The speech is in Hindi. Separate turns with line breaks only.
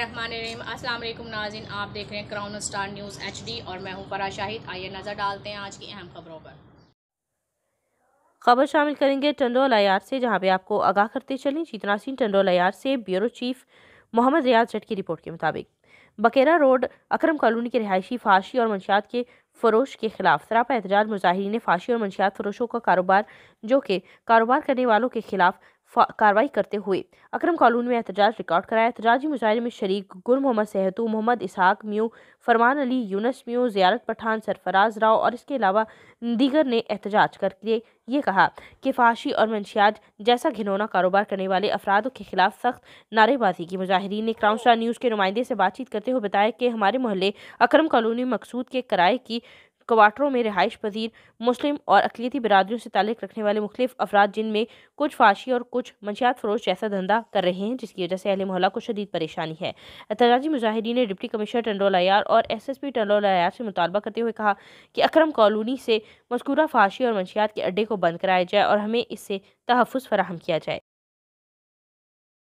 रहमान रहीम अस्सलाम वालेकुम नाजिन आप देख रहे हैं क्राउन स्टार न्यूज़ एचडी और मैं हूं फरा शाहिद आइए नज़र डालते हैं आज की अहम खबरों पर
खबर शामिल करेंगे टंडोल आयार से जहां पे आपको आगाह करते चलें जीतनासीन टंडोल आयार से ब्यूरो चीफ मोहम्मद रियाज जट की रिपोर्ट के मुताबिक बकेरा रोड अक्रम कॉलोनी के रिहायशी फाशी और मनशियात के फरोश के खिलाफ सरापा एहतजाज मुजाहरीन ने फाशी और मनशियात फरोशों का कारोबार जो कि कारोबार करने वालों के खिलाफ कार्रवाई करते हुए अक्रम कॉलोन में एहतजाज रिकॉर्ड कराया एहतजाजी मुजाहरे में शरीक गुर मोहम्मद सहतू मोहम्मद इसहाक म्यू फरमान अली यूनस म्यू ज़ियारत पठान सरफराज राव और इसके अलावा दीगर ने एहतजाज करके ये कहा कि फाशी और मंशियात जैसा घिनौना कारोबार करने वाले अफराद के खिलाफ सख्त नारेबाजी की मुजाहरीन ने क्राउन स्टार न्यूज़ के नुमाइंदे से बातचीत करते हुए बताया कि हमारे मोहल्ले अक्रम कॉलोनी मकसूद के किराए की क्वार्टरों में रिहाइश पजीर मुस्लिम और अकलीती बरदरी से ताल्लुक़ रखने वाले मुख्तफ अफराद जिनमें कुछ फाशी और कुछ मंशियात फरोश जैसा धंधा कर रहे हैं जिसकी वजह से अहल मोहल्ला को शदीद परेशानी है एतराजी मुजाहिदीन ने डिप्टी कमिश्नर टंडोल आयार और S S P Tando Allahyar से मुतालबा करते हुए कहा कि अक्रम कॉलोनी से मस्कूरा फाशी और मंशियात के अड्डे को बंद कराया जाए और हमें इससे तहफ़ फराहम किया जाए